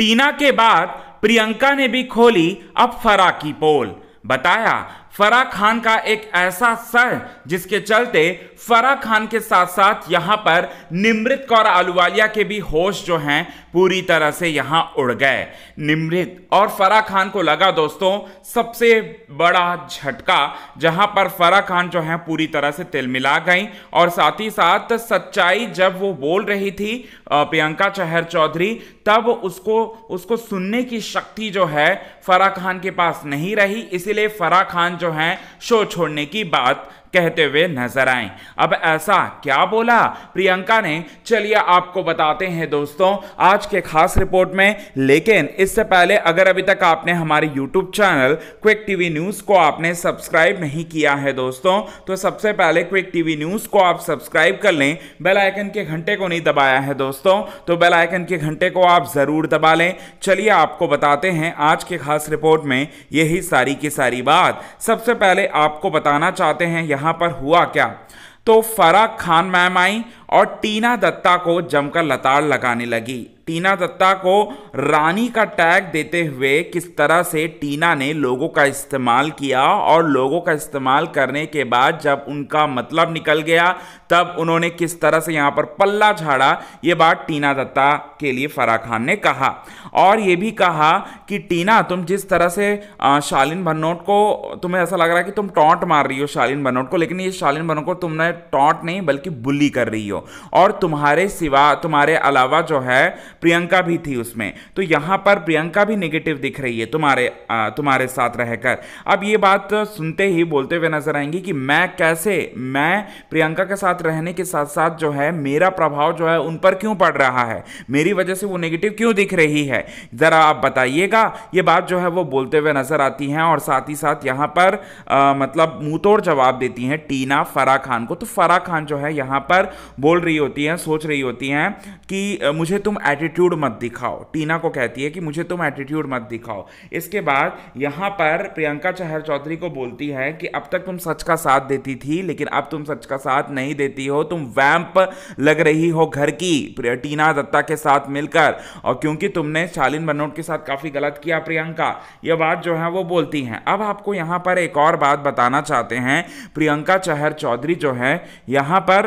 टीना के बाद प्रियंका ने भी खोली अब फरा की पोल बताया फराह खान का एक ऐसा सर जिसके चलते फराह खान के साथ साथ यहाँ पर निमृत कौर आलूवालिया के भी होश जो हैं पूरी तरह से यहाँ उड़ गए निमृत और फराह खान को लगा दोस्तों सबसे बड़ा झटका जहां पर फराह खान जो हैं पूरी तरह से तिल मिला गई और साथ ही साथ सच्चाई जब वो बोल रही थी प्रियंका चहर चौधरी तब उसको उसको सुनने की शक्ति जो है फराह खान के पास नहीं रही इसीलिए फराह खान जो है शो छोड़ने की बात कहते हुए नजर आए अब ऐसा क्या बोला प्रियंका ने चलिए आपको बताते हैं दोस्तों आज के खास रिपोर्ट में लेकिन इससे पहले अगर अभी तक आपने हमारे YouTube channel Quick TV news को आपने सब्सक्राइब नहीं किया है दोस्तों तो सबसे पहले क्विक टीवी न्यूज़ को आप सब्सक्राइब कर लें बेलाइकन के घंटे को नहीं दबाया है दोस्तों तो बेलाइकन के घंटे को आप ज़रूर दबा लें चलिए आपको बताते हैं आज के खास रिपोर्ट में यही सारी की सारी बात सबसे पहले आपको बताना चाहते हैं यह यहाँ पर हुआ क्या तो फराह खान मैम आई और टीना दत्ता को जमकर लताड़ लगाने लगी टीना दत्ता को रानी का टैग देते हुए किस तरह से टीना ने लोगों का इस्तेमाल किया और लोगों का इस्तेमाल करने के बाद जब उनका मतलब निकल गया तब उन्होंने किस तरह से यहाँ पर पल्ला झाड़ा ये बात टीना दत्ता के लिए फराह खान ने कहा और ये भी कहा कि टीना तुम जिस तरह से शालिन भनोट को तुम्हें ऐसा लग रहा है कि तुम टॉट मार रही हो शालिन भनोट को लेकिन ये शालिन भनोट को तुमने टॉट नहीं बल्कि बुली कर रही हो और तुम्हारे सिवा तुम्हारे अलावा जो है प्रियंका भी थी उसमें तो यहाँ पर प्रियंका भी नेगेटिव दिख रही है तुम्हारे आ, तुम्हारे साथ रहकर अब ये बात सुनते ही बोलते हुए नजर आएंगी कि मैं कैसे मैं प्रियंका के साथ रहने के साथ साथ जो है मेरा प्रभाव जो है उन पर क्यों पड़ रहा है मेरी वजह से वो नेगेटिव क्यों दिख रही है ज़रा आप बताइएगा ये बात जो है वो बोलते हुए नजर आती हैं और साथ ही साथ यहाँ पर आ, मतलब तोड़ जवाब देती हैं टीना फरा खान को तो फरा खान जो है यहाँ पर बोल रही होती हैं सोच रही होती हैं कि मुझे तुम एटीट्यूड एटीट्यूड मत दिखाओ टीना को कहती है कि मुझे तुम एटीट्यूड मत दिखाओ इसके बाद यहाँ पर प्रियंका चहर चौधरी को बोलती है कि अब तक तुम सच का साथ देती थी लेकिन अब तुम सच का साथ नहीं देती हो तुम वैम्प लग रही हो घर की टीना दत्ता के साथ मिलकर और क्योंकि तुमने शालिन बनोट के साथ काफ़ी गलत किया प्रियंका यह बात जो है वो बोलती हैं अब आपको यहाँ पर एक और बात बताना चाहते हैं प्रियंका चहर चौधरी जो है यहाँ पर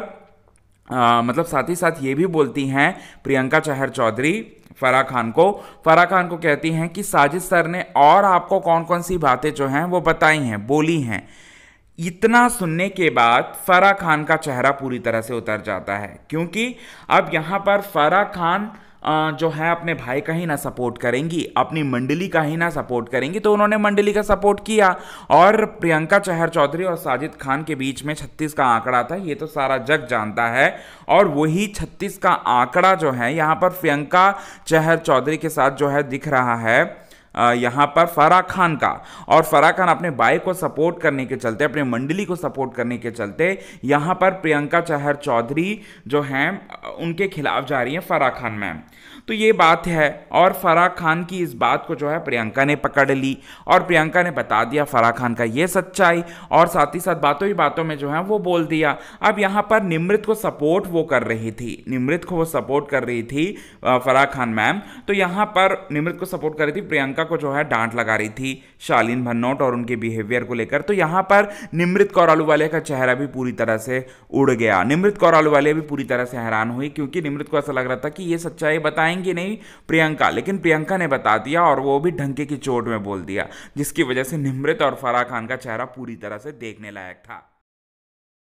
आ, मतलब साथ ही साथ ये भी बोलती हैं प्रियंका चहर चौधरी फराह खान को फराह खान को कहती हैं कि साजिद सर ने और आपको कौन कौन सी बातें जो हैं वो बताई हैं बोली हैं इतना सुनने के बाद फराह खान का चेहरा पूरी तरह से उतर जाता है क्योंकि अब यहाँ पर फराह खान जो है अपने भाई का ही ना सपोर्ट करेंगी अपनी मंडली का ही ना सपोर्ट करेंगी तो उन्होंने मंडली का सपोर्ट किया और प्रियंका चहर चौधरी और साजिद खान के बीच में छत्तीस का आंकड़ा था ये तो सारा जग जानता है और वही छत्तीस का आंकड़ा जो है यहाँ पर प्रियंका चहर चौधरी के साथ जो है दिख रहा है यहाँ पर फराह खान का और फराह खान अपने बाई को सपोर्ट करने के चलते अपने मंडली को सपोर्ट करने के चलते यहाँ पर प्रियंका चहर चौधरी जो हैं उनके खिलाफ जा रही हैं फराह खान मैम तो ये बात है और फराह खान की इस बात को जो है प्रियंका ने पकड़ ली और प्रियंका ने बता दिया फराह खान का ये सच्चाई और साथ ही साथ बातों ही बातों में जो है वो बोल दिया अब यहाँ पर निमृत को सपोर्ट वो कर रही थी निमृत को वो सपोर्ट कर रही थी फराह खान मैम तो यहाँ पर निमृत को सपोर्ट कर रही थी प्रियंका प्रियंका को जो है डांट लगा रही थी शालीन भन्नौट और उनके बिहेवियर को लेकर तो यहां पर निमृत कौर वाले का चेहरा भी पूरी तरह से उड़ गया निमृत कौर आलूवालिया भी पूरी तरह से हैरान हुई क्योंकि निमृत को ऐसा लग रहा था कि ये सच्चाई बताएंगे नहीं प्रियंका लेकिन प्रियंका ने बता दिया और वो भी ढंके की चोट में बोल दिया जिसकी वजह से निमृत और फराह खान का चेहरा पूरी तरह से देखने लायक था